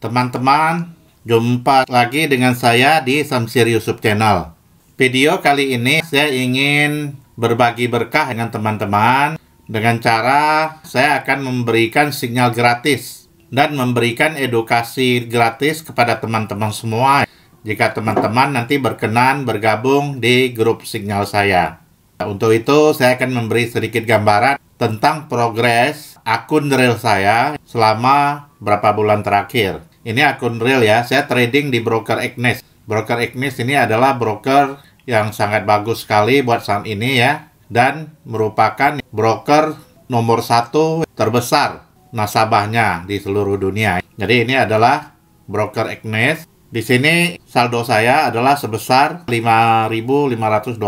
Teman-teman, jumpa lagi dengan saya di Samsir Yusuf Channel. Video kali ini saya ingin berbagi berkah dengan teman-teman dengan cara saya akan memberikan sinyal gratis dan memberikan edukasi gratis kepada teman-teman semua jika teman-teman nanti berkenan bergabung di grup sinyal saya. Untuk itu saya akan memberi sedikit gambaran tentang progres akun real saya selama berapa bulan terakhir. Ini akun real ya. Saya trading di broker Agnes. Broker Agnes ini adalah broker yang sangat bagus sekali buat saham ini ya. Dan merupakan broker nomor satu terbesar nasabahnya di seluruh dunia. Jadi ini adalah broker Agnes. Di sini saldo saya adalah sebesar 5.521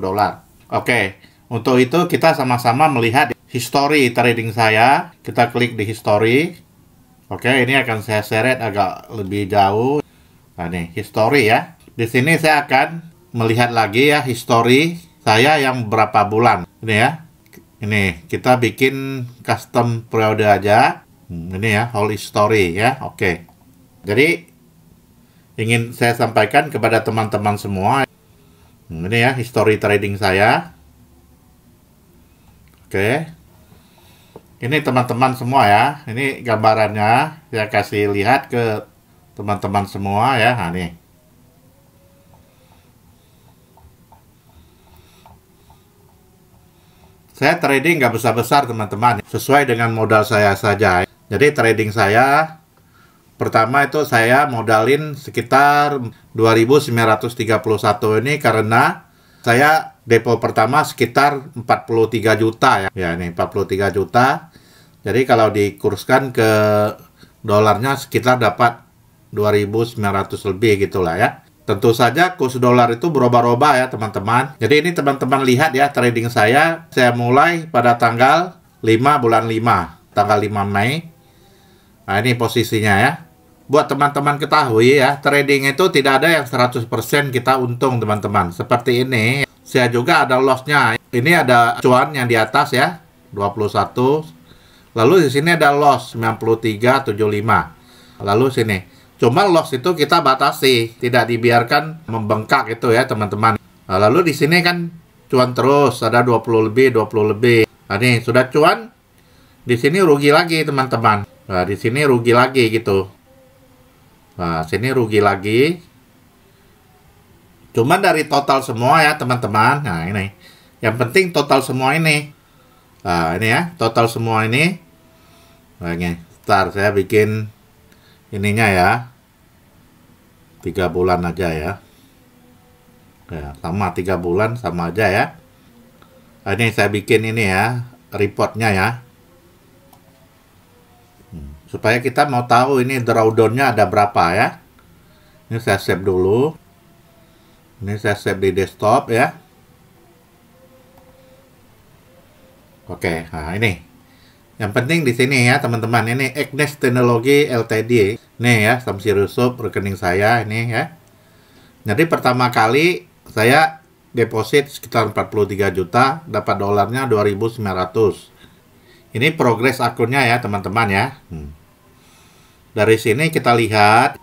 dolar. Oke, untuk itu kita sama-sama melihat history trading saya. Kita klik di history. Oke, ini akan saya seret agak lebih jauh. Nah, nih, history ya. Di sini saya akan melihat lagi ya history saya yang berapa bulan. Ini ya. Ini kita bikin custom periode aja. Hmm, ini ya, whole history ya. Oke. Jadi ingin saya sampaikan kepada teman-teman semua. Hmm, ini ya history trading saya. Oke ini teman-teman semua ya ini gambarannya saya kasih lihat ke teman-teman semua ya nah, nih saya trading nggak besar-besar teman-teman sesuai dengan modal saya saja jadi trading saya pertama itu saya modalin sekitar 2931 ini karena saya depo pertama sekitar 43 juta ya. Ya ini 43 juta. Jadi kalau dikurskan ke dolarnya sekitar dapat 2.900 lebih gitulah ya. Tentu saja kurs dolar itu berubah-ubah ya teman-teman. Jadi ini teman-teman lihat ya trading saya. Saya mulai pada tanggal 5 bulan 5. Tanggal 5 Mei. Nah ini posisinya ya buat teman-teman ketahui ya, trading itu tidak ada yang 100% kita untung teman-teman. Seperti ini, saya juga ada lossnya. Ini ada cuan yang di atas ya, 21. Lalu di sini ada loss 93.75. Lalu sini. Cuma loss itu kita batasi, tidak dibiarkan membengkak itu ya teman-teman. Nah, lalu di sini kan cuan terus, ada 20 lebih, 20 lebih. Nah, nih, sudah cuan, di sini rugi lagi teman-teman. Nah, di sini rugi lagi gitu. Nah, sini rugi lagi. Cuman dari total semua ya, teman-teman. Nah, ini. Yang penting total semua ini. Nah, ini ya, total semua ini. Nah, ini. Ntar saya bikin ininya ya. Tiga bulan aja ya. ya sama tiga bulan sama aja ya. Nah, ini saya bikin ini ya, reportnya ya supaya kita mau tahu ini drawdownnya ada berapa ya ini saya save dulu ini saya save di desktop ya oke nah ini yang penting di sini ya teman-teman ini Agnes Teknologi Ltd ini ya Samsir Yusuf rekening saya ini ya jadi pertama kali saya deposit sekitar 43 juta dapat dolarnya 2.900 ini progres akunnya ya teman-teman ya hmm. Dari sini kita lihat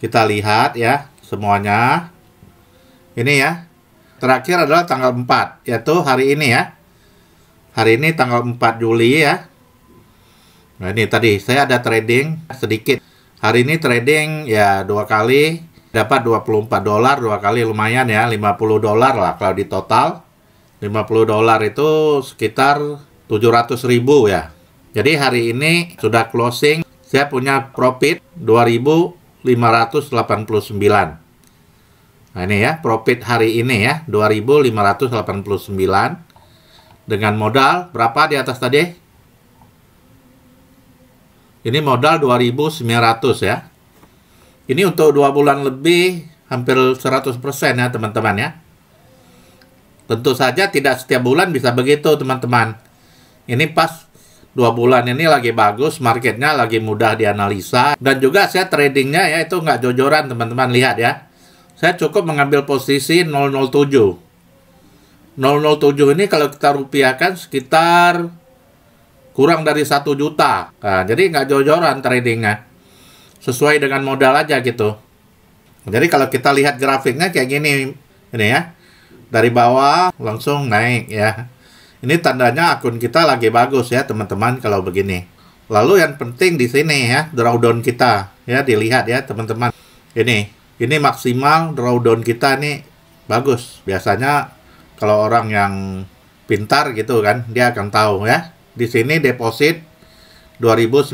kita lihat ya semuanya. Ini ya. Terakhir adalah tanggal 4, yaitu hari ini ya. Hari ini tanggal 4 Juli ya. Nah, ini tadi saya ada trading sedikit. Hari ini trading ya dua kali dapat 24 dolar dua kali lumayan ya 50 dolar lah kalau di total 50 dolar itu sekitar 700 ribu ya jadi hari ini sudah closing saya punya profit 2589 nah ini ya profit hari ini ya 2589 dengan modal berapa di atas tadi ini modal 2900 ya ini untuk dua bulan lebih hampir 100% ya teman-teman ya tentu saja tidak setiap bulan bisa begitu teman-teman ini pas dua bulan ini lagi bagus, marketnya lagi mudah dianalisa. Dan juga saya tradingnya ya itu nggak jojoran teman-teman, lihat ya. Saya cukup mengambil posisi 007. 007 ini kalau kita rupiahkan sekitar kurang dari satu juta. Nah, jadi nggak jojoran tradingnya. Sesuai dengan modal aja gitu. Jadi kalau kita lihat grafiknya kayak gini, ini ya. Dari bawah langsung naik ya. Ini tandanya akun kita lagi bagus ya teman-teman kalau begini. Lalu yang penting di sini ya drawdown kita ya dilihat ya teman-teman. Ini ini maksimal drawdown kita ini bagus. Biasanya kalau orang yang pintar gitu kan dia akan tahu ya. Di sini deposit 2931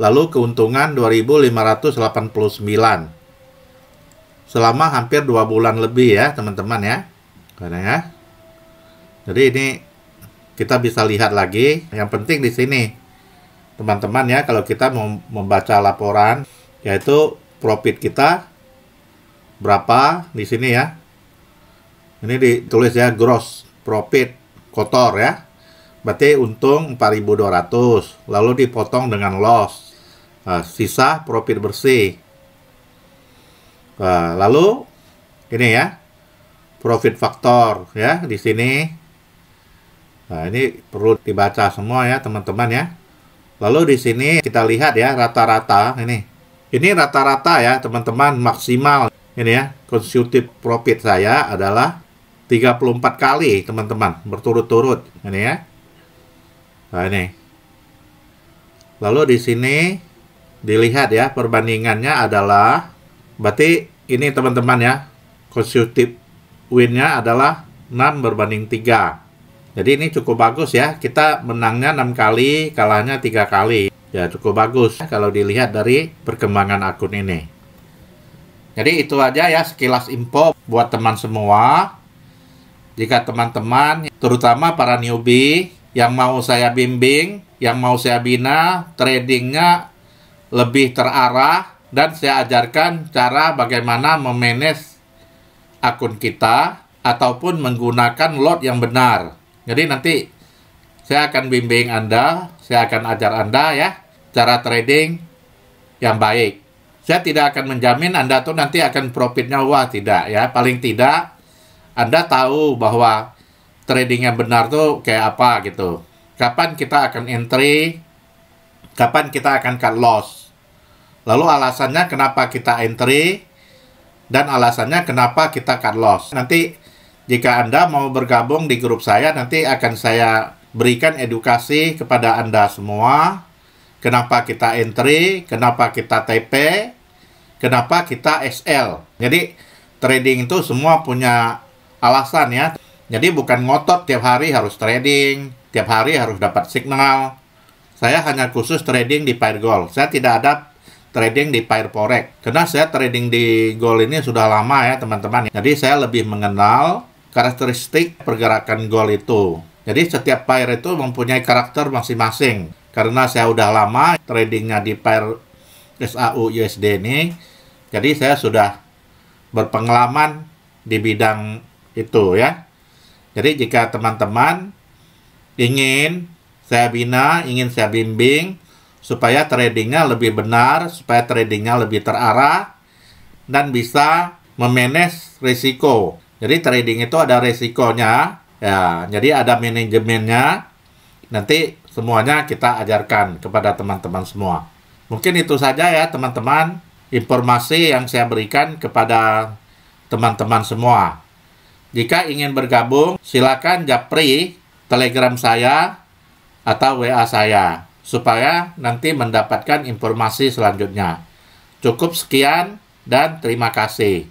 lalu keuntungan 2589 selama hampir dua bulan lebih ya teman-teman ya karena ya jadi ini kita bisa lihat lagi. Yang penting di sini teman-teman ya kalau kita membaca laporan yaitu profit kita berapa di sini ya. Ini ditulis ya gross profit kotor ya. Berarti untung 4.200 lalu dipotong dengan loss. Nah, sisa profit bersih. Nah, lalu ini ya profit faktor ya di sini Nah, ini perlu dibaca semua ya, teman-teman ya. Lalu di sini kita lihat ya rata-rata ini. Ini rata-rata ya, teman-teman, maksimal ini ya, consecutive profit saya adalah 34 kali, teman-teman, berturut-turut ini ya. Nah, ini. Lalu di sini dilihat ya perbandingannya adalah berarti ini teman-teman ya, consecutive win-nya adalah 6 berbanding 3. Jadi ini cukup bagus ya. Kita menangnya 6 kali, kalahnya 3 kali. Ya cukup bagus kalau dilihat dari perkembangan akun ini. Jadi itu aja ya sekilas info buat teman semua. Jika teman-teman, terutama para newbie yang mau saya bimbing, yang mau saya bina, tradingnya lebih terarah dan saya ajarkan cara bagaimana memanage akun kita ataupun menggunakan lot yang benar jadi nanti saya akan bimbing Anda, saya akan ajar Anda ya cara trading yang baik. Saya tidak akan menjamin Anda tuh nanti akan profitnya wah tidak ya. Paling tidak Anda tahu bahwa trading yang benar tuh kayak apa gitu. Kapan kita akan entry, kapan kita akan cut loss. Lalu alasannya kenapa kita entry dan alasannya kenapa kita cut loss. Nanti jika Anda mau bergabung di grup saya, nanti akan saya berikan edukasi kepada Anda semua. Kenapa kita entry, kenapa kita TP, kenapa kita SL. Jadi trading itu semua punya alasan ya. Jadi bukan ngotot tiap hari harus trading, tiap hari harus dapat signal. Saya hanya khusus trading di Pair Gold. Saya tidak ada trading di Pair Forex. Karena saya trading di Gold ini sudah lama ya teman-teman. Jadi saya lebih mengenal karakteristik pergerakan gol itu. Jadi setiap pair itu mempunyai karakter masing-masing. Karena saya udah lama tradingnya di pair SAU USD ini, jadi saya sudah berpengalaman di bidang itu ya. Jadi jika teman-teman ingin saya bina, ingin saya bimbing supaya tradingnya lebih benar, supaya tradingnya lebih terarah dan bisa memanage risiko jadi trading itu ada resikonya, ya. Jadi ada manajemennya. Nanti semuanya kita ajarkan kepada teman-teman semua. Mungkin itu saja ya teman-teman informasi yang saya berikan kepada teman-teman semua. Jika ingin bergabung, silakan japri Telegram saya atau WA saya supaya nanti mendapatkan informasi selanjutnya. Cukup sekian dan terima kasih.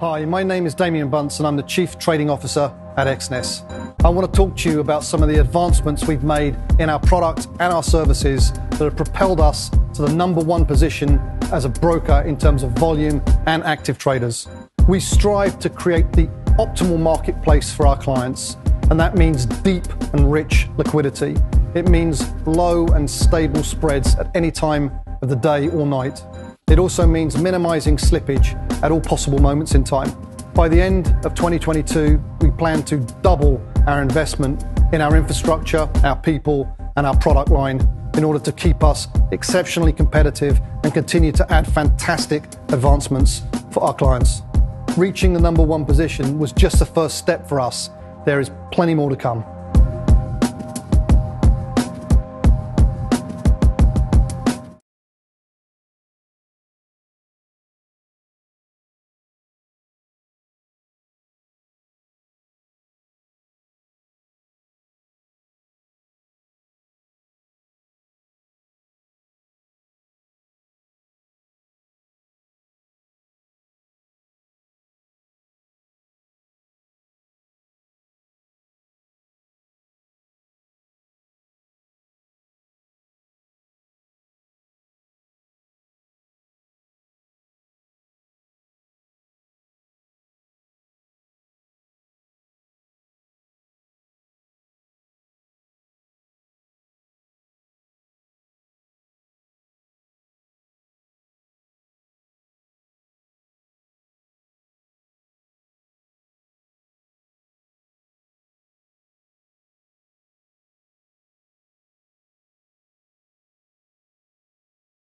Hi, my name is Damien Bunce and I'm the Chief Trading Officer at XNES. I want to talk to you about some of the advancements we've made in our product and our services that have propelled us to the number one position as a broker in terms of volume and active traders. We strive to create the optimal marketplace for our clients, and that means deep and rich liquidity. It means low and stable spreads at any time of the day or night. It also means minimizing slippage at all possible moments in time. By the end of 2022, we plan to double our investment in our infrastructure, our people, and our product line in order to keep us exceptionally competitive and continue to add fantastic advancements for our clients. Reaching the number one position was just the first step for us. There is plenty more to come.